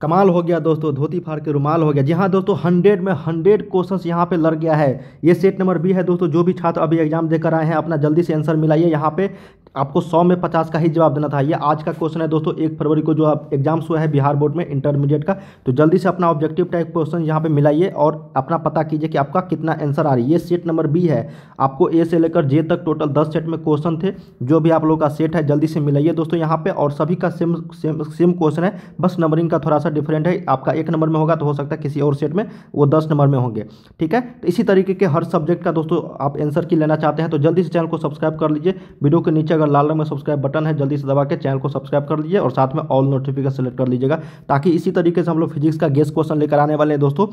कमाल हो गया दोस्तों धोती फाड़ के रुमाल हो गया जी हाँ दोस्तों हंड्रेड में हंड्रेड क्वेश्चंस यहाँ पे लड़ गया है ये सेट नंबर बी है दोस्तों जो भी छात्र अभी एग्जाम देकर आए हैं अपना जल्दी से आंसर मिलाइए यहाँ पे आपको सौ में पचास का ही जवाब देना था ये आज का क्वेश्चन है दोस्तों एक फरवरी को जो आप एग्जाम्स हुआ है बिहार बोर्ड में इंटरमीडिएट का तो जल्दी से अपना ऑब्जेक्टिव टाइप क्वेश्चन यहाँ पे मिलाइए और अपना पता कीजिए कि आपका कितना आंसर आ रही है ये सेट नंबर बी है आपको ए से लेकर जे तक टोटल दस सेट में क्वेश्चन थे जो भी आप लोग का सेट है जल्दी से मिलाइए दोस्तों यहाँ पे और सभी का सेम सेम सेम क्वेश्चन है बस नंबरिंग का थोड़ा सा सा डिफरेंट है आपका एक नंबर में होगा तो हो सकता है किसी और सेट में वो दस नंबर में होंगे ठीक है तो इसी तरीके के हर सब्जेक्ट का दोस्तों आप आंसर की लेना चाहते हैं तो जल्दी से चैनल को सब्सक्राइब कर लीजिए वीडियो के नीचे अगर लाल रंग में सब्सक्राइब बटन है जल्दी से दबा के चैनल को सब्सक्राइब कर लीजिए और साथ में ऑल नोटिफिकेशन सेलेक्ट कर लीजिएगा ताकि इसी तरीके से हम लोग फिजिक्स का गेस्ट क्वेश्चन लेकर आने वाले हैं दोस्तों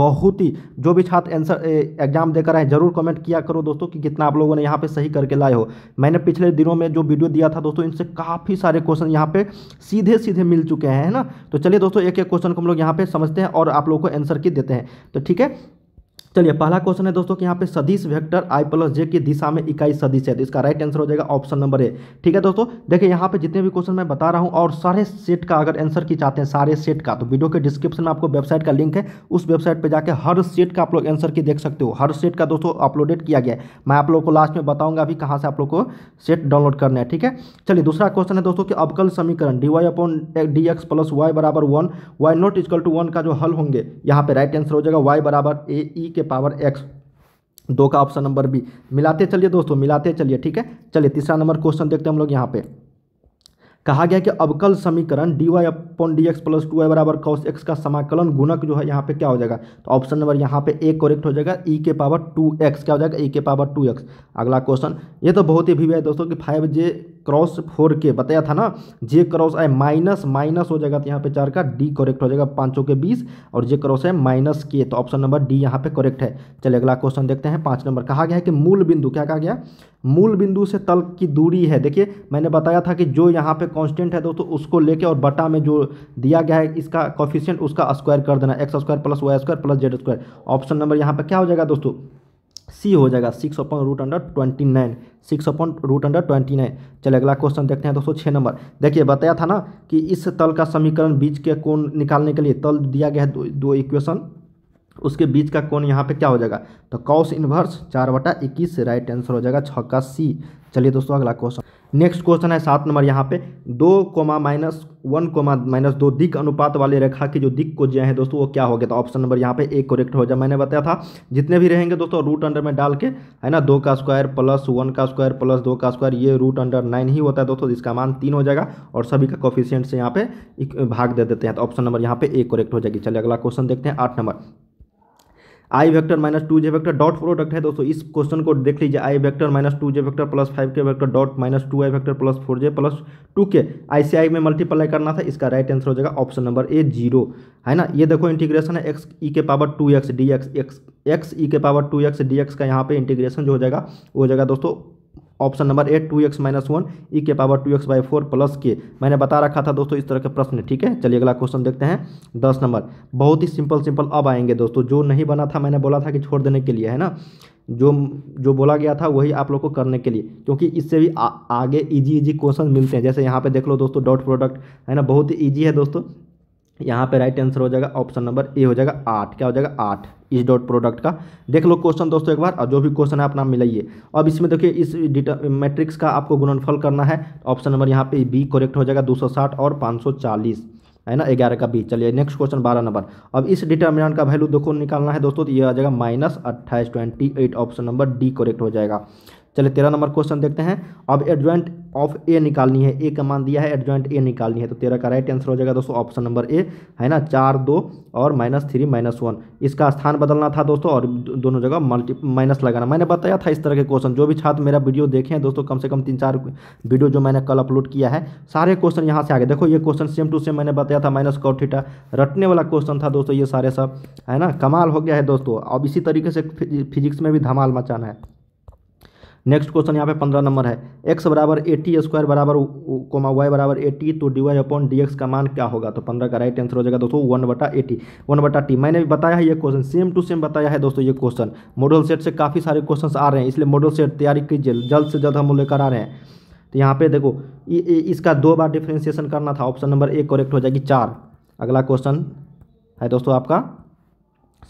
बहुत ही जो भी छात्र आंसर एग्जाम देकर आए जरूर कमेंट किया करो दोस्तों कि कितना आप लोगों ने यहाँ पे सही करके लाए हो मैंने पिछले दिनों में जो वीडियो दिया था दोस्तों इनसे काफ़ी सारे क्वेश्चन यहाँ पे सीधे सीधे मिल चुके हैं है ना तो चलिए दोस्तों दोस्तों एक एक क्वेश्चन को हम लोग यहाँ पे समझते हैं और आप लोगों को आंसर की देते हैं तो ठीक है चलिए पहला क्वेश्चन है दोस्तों कि यहाँ पे सदिश वेक्टर आई प्लस जे की दिशा में इकाई सदिश है तो इसका राइट आंसर हो जाएगा ऑप्शन नंबर ए ठीक है दोस्तों देखिए यहाँ पे जितने भी क्वेश्चन मैं बता रहा हूँ और सारे सेट का अगर आंसर की चाहते हैं सारे सेट का तो वीडियो के डिस्क्रिप्शन में आपको वेबसाइट का लिंक है उस वेबसाइट पर जाकर हर सेट का आप लोग आंसर की देख सकते हो हर सेट का दोस्तों अपलोडेड किया गया है मैं आप लोग को लास्ट में बताऊंगा अभी कहाँ से आप लोग को सेट डाउनलोड करना है ठीक है चलिए दूसरा क्वेश्चन है दोस्तों की अबकल समीकरण d y upon d x plus y बराबर one y not is equal two one का जो हल होंगे यहाँ पे राइट आंसर हो जाएगा वाई बराबर ए ई e के पावर एक्स दो का ऑप्शन नंबर बी मिलाते चलिए दोस्तों मिलाते चलिए ठीक है चलिए तीसरा नंबर क्वेश्चन देखते हैं हम लोग यहाँ पे कहा गया कि अवकल समीकरण d y upon d x plus two y बराबर कॉस एक्स का समाकलन गुणक जो है यहाँ पे क्या हो जाएगा तो ऑप्शन नंबर यहाँ पे ए करेक्ट हो जाएगा ई e के पावर टू एक्स क्या हो जाएगा ई के पावर टू एक्स अगला क्वेश्चन ये तो बहुत ही भी है दोस्तों कि फाइव जे क्रॉस फोर के बताया था ना j cross i minus minus हो जाएगा तो यहाँ पे चार का डी करेक्ट हो जाएगा पाँचों के बीस और जे क्रॉस है माइनस के तो ऑप्शन नंबर डी यहाँ पे करेक्ट है चलिए अगला क्वेश्चन देखते हैं पाँच नंबर कहा गया है कि मूल बिंदु क्या कहा गया मूल बिंदु से तल की दूरी है देखिए मैंने बताया था कि जो यहाँ पे कांस्टेंट है दोस्तों उसको लेके और बटा में जो दिया गया है इसका कॉफिशियंट उसका स्क्वायर कर देना x square plus y square plus z square option number यहाँ पर क्या हो जाएगा दोस्तों सी हो जाएगा six upon root under twenty nine six upon root under twenty nine चले अगला क्वेश्चन देखते हैं दोस्तों छः नंबर देखिए बताया था ना कि इस तल का समीकरण बीच के कोण निकालने के लिए तल दिया गया है दो, दो इक्वेशन उसके बीच का कोण यहाँ पे क्या हो जाएगा तो कॉस इनवर्स चार बटा इक्कीस राइट आंसर हो जाएगा छ का सी चलिए दोस्तों अगला क्वेश्चन नेक्स्ट क्वेश्चन है सात नंबर यहाँ पे दो comma minus one comma minus दो दिक अनुपात वाले रेखा की जो दिक को जय है दोस्तों वो क्या हो गया था ऑप्शन नंबर यहाँ पे एक करेक्ट हो जाए मैंने बताया था जितने भी रहेंगे दोस्तों रूट अंडर में डाल के है ना दो का स्क्वायर प्लस वन का स्क्वायर प्लस दो का स्क्वायर ये रूट अंडर नाइन ही होता है दोस्तों जिसका मान तीन हो जाएगा और सभी का कॉफिशियंट से यहाँ पे भाग दे देते हैं तो ऑप्शन नंबर यहाँ पे एक करेक्ट हो जाएगी चलिए अगला क्वेश्चन देखते हैं आठ नंबर i vector minus two j vector dot product है दोस्तों इस क्वेश्चन को देख लीजिए i vector minus two j vector plus five k vector dot minus two i vector plus four j plus two k आईसीआई में मल्टीप्लाई करना था इसका राइट आंसर हो जाएगा ऑप्शन नंबर ए जीरो है ना ये देखो इंटीग्रेशन है एक्स ई के power two x d x x x e के power two x d x का यहाँ पे इंटीग्रेशन जो हो जाएगा वो हो जाएगा दोस्तों option number eight two x minus one e के power two x by four plus के मैंने बता रखा था दोस्तों इस तरह के प्रश्न ठीक है चलिए अगला क्वेश्चन देखते हैं दस नंबर बहुत ही सिंपल सिंपल अब आएंगे दोस्तों जो नहीं बना था मैंने बोला था कि छोड़ देने के लिए है ना जो जो बोला गया था वही आप लोग को करने के लिए क्योंकि इससे भी आ, आगे इजी इजी क्वेश्चन मिलते हैं जैसे यहाँ पे देख लो दोस्तों डॉट प्रोडक्ट है ना बहुत ही ईजी है दोस्तों यहाँ पे राइट आंसर हो जाएगा ऑप्शन नंबर ए हो जाएगा आठ क्या हो जाएगा आठ इस डॉट प्रोडक्ट का देख लो क्वेश्चन दोस्तों एक बार और जो भी क्वेश्चन है अपना मिलाइए अब इसमें देखिए इस मैट्रिक्स का आपको गुणनफल करना है ऑप्शन नंबर यहाँ पे बी करेक्ट हो जाएगा 260 और 540 है ना ग्यारह का बी चलिए नेक्स्ट क्वेश्चन बारह नंबर अब इस डिटर्मिनेंट का वैल्यू देखो निकालना है दोस्तों तो ये आ जाएगा माइनस अट्ठाईस twenty eight option number D correct हो जाएगा चलिए तेरह नंबर क्वेश्चन देखते हैं अब एडजॉइंट ऑफ ए निकालनी है ए का मान दिया है एडजॉइंट ए निकालनी है तो तेरह का राइट आंसर हो जाएगा दोस्तों ऑप्शन नंबर ए है ना चार दो और माइनस थ्री माइनस वन इसका स्थान बदलना था दोस्तों और दोनों जगह मल्टी माइनस लगाना मैंने बताया था इस तरह के क्वेश्चन जो भी छात्र मेरा वीडियो देखे हैं दोस्तों कम से कम तीन चार वीडियो जो मैंने कल अपलोड किया है सारे क्वेश्चन यहाँ से आगे देखो ये क्वेश्चन सेम टू सेम मैंने बताया था माइनस कौठीटा रटने वाला क्वेश्चन था दोस्तों ये सारे सब है ना कमाल हो गया है दोस्तों अब इसी तरीके से फिजिक्स में भी धमाल मचाना है नेक्स्ट क्वेश्चन यहाँ पे पंद्रह नंबर है एक्स बराबर एटी स्क्वायर बराबर कोमा वाई बराबर एटी तो d y upon d x का मान क्या होगा तो पंद्रह का राइट आंसर हो जाएगा दोस्तों वन बटा एटी वन बटा टी मैंने भी बताया है ये क्वेश्चन सेम टू सेम बताया है दोस्तों ये क्वेश्चन मॉडल सेट से काफ़ी सारे क्वेश्चन आ रहे हैं इसलिए मॉडल सेट तैयारी कीजिए जल्द से जल्द हम लेकर आ रहे हैं तो यहाँ पे देखो इ, इ, इसका दो बार डिफ्रेंसिएशन करना था ऑप्शन नंबर ए करेक्ट हो जाएगी चार अगला क्वेश्चन है दोस्तों आपका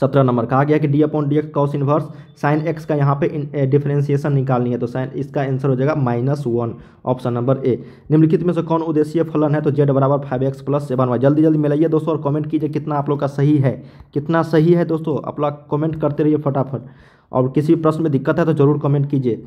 सत्रह नंबर कहा गया कि d upon d x cos inverse sine x का यहाँ पे डिफ्रेंसिएशन निकालनी है तो साइन इसका आंसर हो जाएगा minus one option number A निम्नलिखित में से कौन उद्देश्य फलन है तो जेड बराबर five x plus seven y जल्दी जल्दी मिलाइए दोस्तों और कमेंट कीजिए कितना आप लोग का सही है कितना सही है दोस्तों आप लोग कॉमेंट करते रहिए फटाफट और किसी भी प्रश्न में दिक्कत है तो जरूर कमेंट कीजिए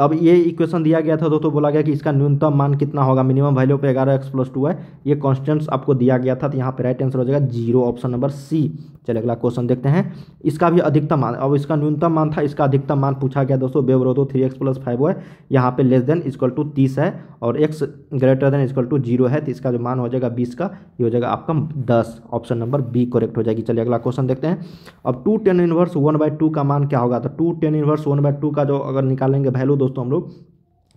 अब ये इक्वेशन दिया गया था दोस्तों बोला गया कि इसका न्यूनतम मान कितना होगा मिनिमम वैल्यू पे ग्यारह एक्स प्लस टू है ये कॉन्स्टेंट्स आपको दिया गया था तो यहाँ पे राइट आंसर हो जाएगा जीरो ऑप्शन नंबर सी चलिए अगला क्वेश्चन देखते हैं इसका भी अधिकतम मान अब इसका न्यूनतम मान था इसका अधिकतम मान पूछा गया दोस्तों बेवरोधो थ्री एक्स प्लस फाइव है यहाँ पे लेस देन इजक्वल टू तीस है और x greater than equal to zero है तो इसका जो मान हो जाएगा बीस का ये हो जाएगा आपका दस ऑप्शन नंबर बी करेक्ट हो जाएगी चलिए अगला क्वेश्चन देखते हैं अब two tan inverse one by two का मान क्या होगा होगा तो two tan inverse one by two का जो अगर निकालेंगे वैल्यू दोस्तों हम लोग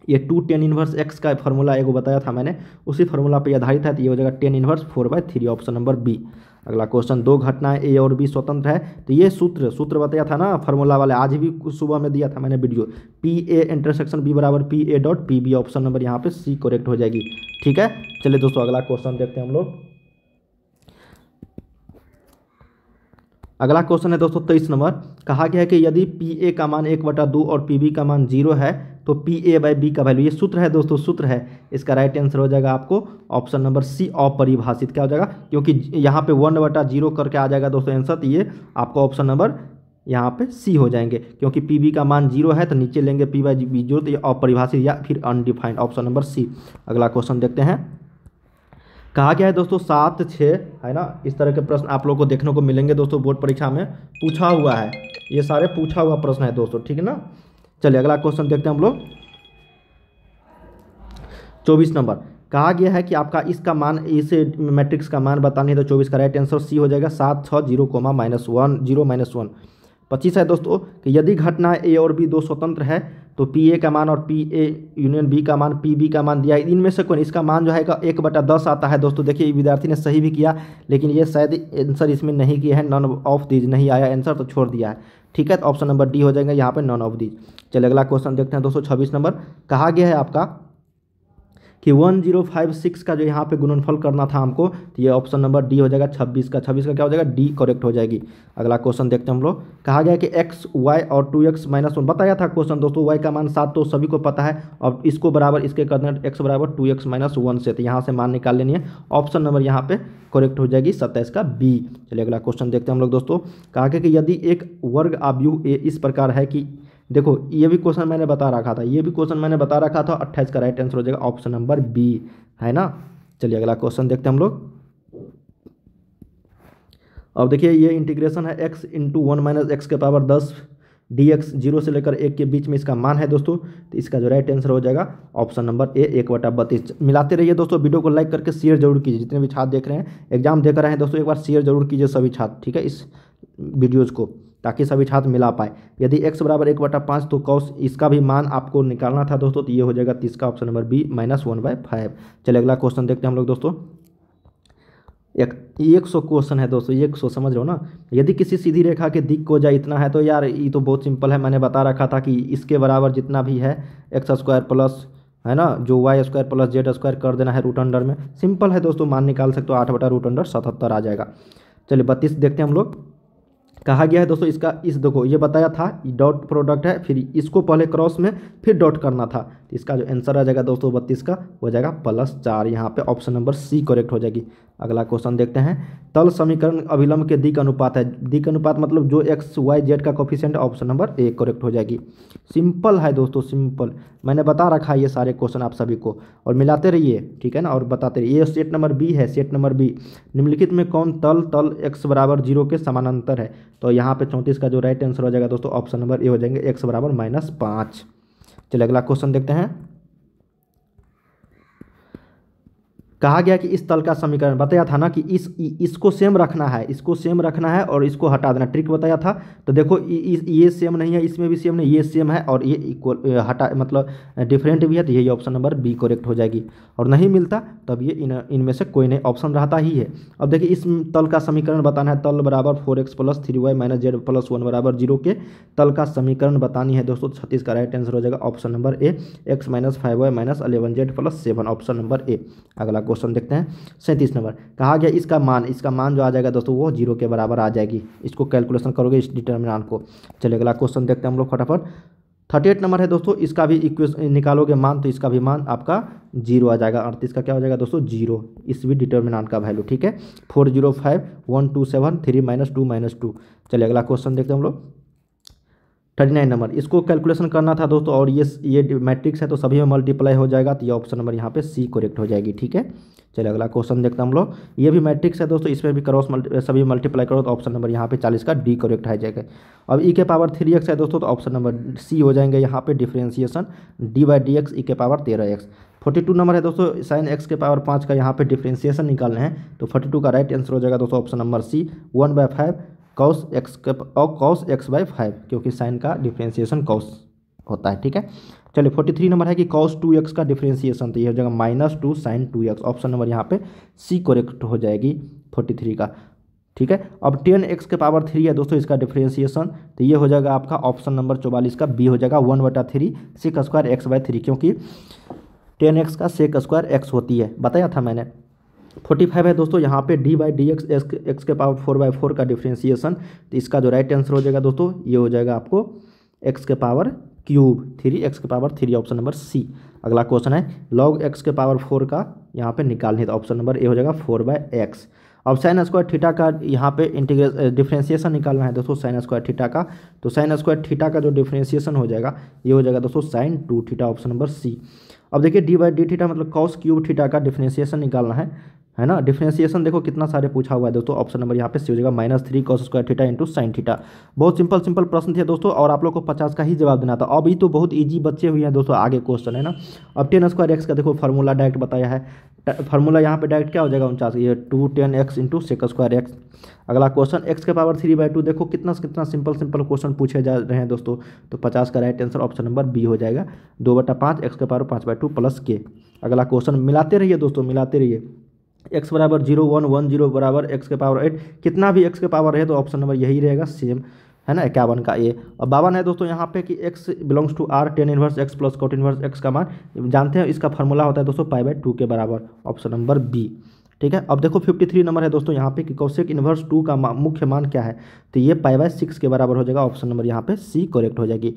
ये टू टेन इन्वर्स एक्स का फॉर्मूला एगो बताया था मैंने उसी फॉर्मूला पर आधारित है तो ये हो जाएगा tan inverse four by three option number B अगला क्वेश्चन दो घटनाएं ए और बी स्वतंत्र है तो ये सूत्र सूत्र बताया था ना फॉर्मूला वाले आज भी सुबह में दिया था मैंने video P A intersection B बराबर P A dot P B option number यहाँ पे सी करेक्ट हो जाएगी ठीक है चलिए दोस्तों अगला क्वेश्चन देखते हैं हम लोग अगला क्वेश्चन है दोस्तों तेईस नंबर कहा गया है कि यदि पी ए का मान एक बटा दो और पी बी का मान जीरो है तो पी ए बाई बी का वैल्यू ये सूत्र है दोस्तों सूत्र है इसका राइट आंसर हो जाएगा आपको ऑप्शन नंबर सी अपरिभाषित क्या हो जाएगा क्योंकि यहाँ पे वन बटा जीरो करके आ जाएगा दोस्तों आंसर तो ये आपको ऑप्शन नंबर यहाँ पे सी हो जाएंगे क्योंकि पी बी का मान जीरो है तो नीचे लेंगे पी बाई बी जीरो तो ये अपरिभाषित या फिर अनडिफाइंड ऑप्शन नंबर सी अगला क्वेश्चन देखते हैं कहा गया है दोस्तों सात छः है ना इस तरह के प्रश्न आप लोग को देखने को मिलेंगे दोस्तों बोर्ड परीक्षा में पूछा हुआ है ये सारे पूछा हुआ प्रश्न है दोस्तों ठीक है ना चलिए अगला क्वेश्चन देखते हैं हम लोग चौबीस नंबर कहा गया है कि आपका इसका मान इस मैट्रिक्स का मान बतानी है तो चौबीस का राइट आंसर सी हो जाएगा सात छः zero comma minus one zero minus one पच्चीस है दोस्तों कि यदि घटना ए और बी दो स्वतंत्र है तो पी ए का मान और पी ए यूनियन बी का मान पी बी का मान दिया है इनमें से कौन इसका मान जो है का एक बटा दस आता है दोस्तों देखिए विद्यार्थी ने सही भी किया लेकिन ये शायद आंसर इसमें नहीं किया है नॉन ऑफ दीज नहीं आया आंसर तो छोड़ दिया है ठीक है तो ऑप्शन नंबर डी हो जाएगा यहाँ पर नॉन ऑफ दीज चलिए अगला क्वेश्चन देखते हैं दोस्तों छब्बीस नंबर कहा गया है आपका कि 1056 का जो यहाँ पे गुणनफल करना था हमको तो ये ऑप्शन नंबर डी हो जाएगा 26 का 26 का क्या हो जाएगा डी करेक्ट हो जाएगी अगला क्वेश्चन देखते हैं हम लोग कहा गया कि एक्स वाई और टू एक्स माइनस वन बताया था क्वेश्चन दोस्तों वाई का मान सात तो सभी को पता है अब इसको बराबर इसके करना एक्स बराबर टू एक्स माइनस वन से तो यहाँ से मान निकाल लेनी है ऑप्शन नंबर यहाँ पर करेक्ट हो जाएगी सत्ताईस का बी चलिए अगला क्वेश्चन देखते हैं हम लोग दोस्तों कहा गया कि यदि एक वर्ग ए इस प्रकार है कि देखो ये भी क्वेश्चन मैंने बता रखा था ये भी क्वेश्चन मैंने बता रखा था अट्ठाईस का राइट आंसर हो जाएगा ऑप्शन नंबर बी है ना चलिए अगला क्वेश्चन देखते हैं हम लोग अब देखिए ये इंटीग्रेशन है x into one minus x के पावर दस डी एक्स जीरो से लेकर एक के बीच में इसका मान है दोस्तों तो इसका जो राइट आंसर हो जाएगा ऑप्शन नंबर ए एक बटा बत्तीस मिलाते रहिए दोस्तों वीडियो को लाइक करके शेयर जरूर कीजिए जितने भी छात्र देख रहे हैं एग्जाम देख रहे हैं दोस्तों एक बार शेयर जरूर कीजिए सभी छात्र ठीक है इस वीडियोज़ को ताकि सभी छात्र मिला पाए यदि एक्स बराबर एक बटा पाँच तो कौश इसका भी मान आपको निकालना था दोस्तों तो ये हो जाएगा तीस का option number B minus one by five चलिए अगला क्वेश्चन देखते हैं हम लोग दोस्तों एक एक सौ क्वेश्चन है दोस्तों एक सौ समझ रहे हो ना यदि किसी सीधी रेखा के दिक को जाए इतना है तो यार ये तो बहुत सिंपल है मैंने बता रखा था कि इसके बराबर जितना भी है एक्स स्क्वायर प्लस है ना जो y square plus z square कर देना है रूट अंडर में सिंपल है दोस्तों मान निकाल सकते हो आठ बटा रूट अंडर सतहत्तर आ जाएगा चलिए बत्तीस देखते हैं हम लोग कहा गया है दोस्तों इसका इस देखो ये बताया था डॉट प्रोडक्ट है फिर इसको पहले क्रॉस में फिर डॉट करना था तो इसका जो आंसर आ जाएगा दोस्तों बत्तीस का हो जाएगा प्लस चार यहाँ पे ऑप्शन नंबर सी करेक्ट हो जाएगी अगला क्वेश्चन देखते हैं तल समीकरण अभिलंब के दिक अनुपात है दिक अनुपात मतलब जो एक्स वाई जेड का coefficient option number A correct हो जाएगी सिंपल है दोस्तों सिंपल मैंने बता रखा है ये सारे क्वेश्चन आप सभी को और मिलाते रहिए ठीक है ना और बताते रहिए ये सेट नंबर बी है सेट नंबर बी निम्नलिखित में कौन तल तल एक्स बराबर जीरो के समानांतर है तो यहाँ पे चौंतीस का जो राइट आंसर हो जाएगा दोस्तों ऑप्शन नंबर ए हो जाएंगे एक्स बराबर माइनस पाँच चलिए अगला क्वेश्चन देखते हैं कहा गया कि इस तल का समीकरण बताया था ना कि इस इसको सेम रखना है इसको सेम रखना है और इसको हटा देना ट्रिक बताया था तो देखो ये सेम नहीं है इसमें भी सेम नहीं ये सेम है और ये इक्वल हटा मतलब डिफरेंट भी है तो यही ऑप्शन नंबर बी करेक्ट हो जाएगी और नहीं मिलता तब ये इन इनमें से कोई नहीं ऑप्शन रहता ही है अब देखिए इस तल का समीकरण बताना है तल बराबर four x plus three y minus z plus one बराबर जीरो के तल का समीकरण बतानी है दोस्तों छत्तीस का राइट आंसर हो जाएगा option number A x minus five y minus eleven z plus seven option number A अगला क्वेश्चन देखते हैं सैंतीस नंबर कहा गया इसका मान इसका मान जो आ जाएगा दोस्तों वो जीरो के बराबर आ जाएगी इसको कैलकुलेशन करोगे इस डिटर्मिनाट को चलिए अगला क्वेश्चन देखते हैं हम लोग फटाफट थर्टी एट नंबर है दोस्तों इसका भी इक्वेशन निकालोगे मान तो इसका भी मान आपका जीरो आ जाएगा अड़तीस का क्या हो जाएगा दोस्तों जीरो इस भी डिटर्मिनाट का वैल्यू ठीक है four zero five one two seven three minus two minus two चलिए अगला क्वेश्चन देखते हैं हम लोग थर्टी नाइन नंबर इसको कैलकुलेशन करना था दोस्तों और ये ये मैट्रिक्स है तो सभी में मल्टीप्लाई हो जाएगा तो ये ऑप्शन नंबर यहाँ पे सी करेक्ट हो जाएगी ठीक है चलिए अगला क्वेश्चन देखते हैं हम लोग ये भी मैट्रिक्स है दोस्तों इसमें भी क्रॉस मल्टी सभी मल्टीप्लाई करो तो ऑप्शन नंबर यहाँ पे चालीस का डी करेक्ट आ जाएगा अब ई e के पावर थ्री एक्स है दोस्तों तो ऑप्शन नंबर सी हो जाएंगे यहाँ पे differentiation d by d x e के पावर तेरह एक्स फोर्टी टू नंबर है दोस्तों साइन एक्स के पावर पाँच का यहाँ पे डिफ्रेंसिएशन निकालने हैं तो फोर्टी टू का राइट आंसर हो जाएगा दोस्तों option number C one by five cos x और कॉस एक्स बाई फाइव क्योंकि साइन का डिफ्रेंसिएशन कॉस होता है ठीक है चलिए फोर्टी थ्री नंबर है कि कॉस टू एक्स का डिफ्रेंसिएशन तो यह जगह minus two sine two x option number यहाँ पे सी करेक्ट हो जाएगी फोर्टी थ्री का ठीक है अब टेन एक्स के पावर थ्री है दोस्तों इसका डिफ्रेंसिएशन तो ये हो जाएगा आपका ऑप्शन नंबर चौवालीस का बी हो जाएगा वन बटा three sec square x by three क्योंकि टेन एक्स का सिक्स स्क्वायर एक्स होती है बताया था मैंने फोर्टी फाइव है दोस्तों यहाँ पे d by d x x के पावर फोर बाई फोर का डिफ्रेंसिएशन तो इसका जो राइट आंसर हो जाएगा दोस्तों ये हो जाएगा आपको एक्स के पावर क्यूब थ्री एक्स के power three option number C अगला क्वेश्चन है लॉग एक्स के पावर फोर का यहाँ पे निकालने तो ऑप्शन नंबर ए हो जाएगा फोर बाय एक्स अब साइन स्क्वायर थीटा का यहाँ पे इंटीग्रे डिफ्रेंसिएशन निकालना है दोस्तों साइन स्क्वायर थीटा का तो साइन स्क्वायर थीटा का जो डिफ्रेंसिएशन हो जाएगा ये हो जाएगा दोस्तों sine two theta option number C अब देखिए डी बाई डी थीटा मतलब कॉस क्यूब थीटा का डिफ्रेंसिएशन निकालना है है ना डिफ्रेंसिएशन देखो कितना सारे पूछा हुआ है दोस्तों ऑप्शन नंबर यहाँ पे सी हो जाएगा minus three cos square theta into sine theta बहुत सिंपल सिंपल प्रश्न थे दोस्तों और आप लोग को पचास का ही जवाब देना था अभी तो बहुत ईजी बच्चे हुए हैं दोस्तों आगे क्वेश्चन है ना अब टेन स्क्वायर एक्स का देखो फार्मूला डायरेक्ट बताया है फार्मूला यहाँ पर डायरेक्ट क्या हो जाएगा उनचास ये two tan x into sec square x अगला क्वेश्चन एक्स के पावर थ्री बाई टू देखो कितना कितना सिंपल सिंपल क्वेश्चन पूछे जा रहे हैं दोस्तों तो पचास का right answer option number B हो जाएगा दो बटा पाँच एक्स के पावर पाँच बाई टू प्लस के अगला क्वेश्चन मिलाते रहिए दोस्तों मिलाते रहिए एक्स बराबर जीरो वन वन जीरो बराबर एक्स के पावर एट कितना भी एक्स के पावर है तो ऑप्शन नंबर यही रहेगा सेम है ना इक्यावन का ए और बावन है दोस्तों यहाँ पे कि x belongs to R tan inverse x plus cot inverse x का मान जानते हैं इसका फॉर्मूला होता है दोस्तों पाई बाई टू के बराबर ऑप्शन नंबर बी ठीक है अब देखो फिफ्टी थ्री नंबर है दोस्तों यहाँ पे कि कौशिक इन्वर्स टू का मुख्य मान क्या है तो ये पाई बाय सिक्स के बराबर हो जाएगा ऑप्शन नंबर यहाँ पे सी करेक्ट हो जाएगी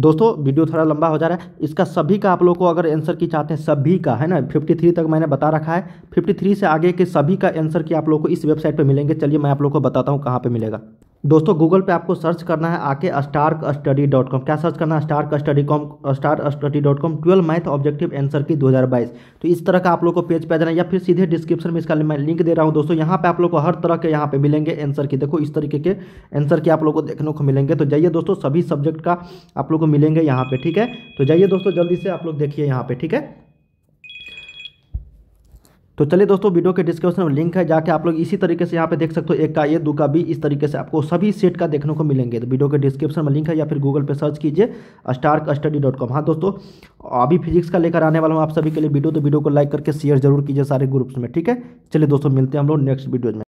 दोस्तों वीडियो थोड़ा लंबा हो जा रहा है इसका सभी का आप लोग को अगर आंसर की चाहते हैं सभी का है ना फिफ्टी थ्री तक मैंने बता रखा है थ्री से आगे के सभी का आंसर की आप लोग को इस वेबसाइट पर मिलेंगे चलिए मैं आप लोग को बताता हूँ कहाँ पर मिलेगा दोस्तों गूगल पे आपको सर्च करना है आके स्टार्क स्टडी डॉट कॉम क्या सर्च करना है Stark Study com Star Study dot com twelve math objective answer की 2022 तो इस तरह का आप लोग को पेज पे आ जाना या फिर सीधे डिस्क्रिप्शन में इसका मैं लिंक दे रहा हूँ दोस्तों यहाँ पे आप लोग को हर तरह के यहाँ पे मिलेंगे एंसर की देखो इस तरीके के एंसर के आप लोग को देखने को मिलेंगे तो जाइए दोस्तों सभी सब्जेक्ट का आप लोग को मिलेंगे यहाँ पे ठीक है तो जाइए दोस्तों जल्दी से आप लोग देखिए यहाँ पे ठीक है तो चलिए दोस्तों वीडियो के डिस्क्रिप्शन में लिंक है जाके आप लोग इसी तरीके से यहाँ पे देख सकते हो एक का ये दो का बी इस तरीके से आपको सभी सेट का देखने को मिलेंगे तो वीडियो के डिस्क्रिप्शन में लिंक है या फिर गूगल पे सर्च कीजिए स्टार्क स्टडी डॉट कॉम हाँ दोस्तों अभी फिजिक्स का लेकर आने वाला हूँ आप सभी के लिए वीडियो तो वीडियो को लाइक करके शेयर जरूर कीजिए सारे ग्रुप्स में ठीक है चलिए दोस्तों मिलते हैं हम लोग नेक्स्ट वीडियो में